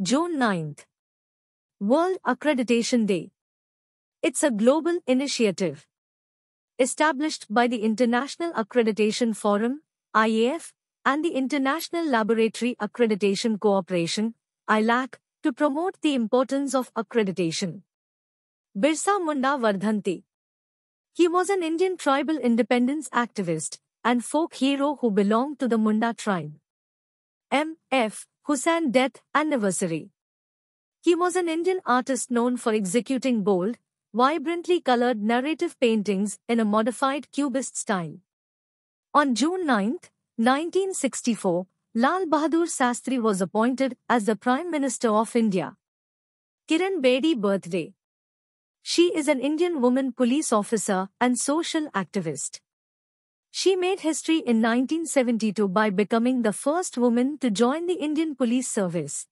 June 9th. World Accreditation Day. It's a global initiative established by the International Accreditation Forum, IAF, and the International Laboratory Accreditation Cooperation, ILAC, to promote the importance of accreditation. Birsa Munda Vardhanti. He was an Indian tribal independence activist and folk hero who belonged to the Munda tribe. M.F. Hussain death anniversary. He was an Indian artist known for executing bold, vibrantly colored narrative paintings in a modified cubist style. On June 9, 1964, Lal Bahadur Sastri was appointed as the Prime Minister of India. Kiran Bedi birthday. She is an Indian woman police officer and social activist. She made history in 1972 by becoming the first woman to join the Indian Police Service.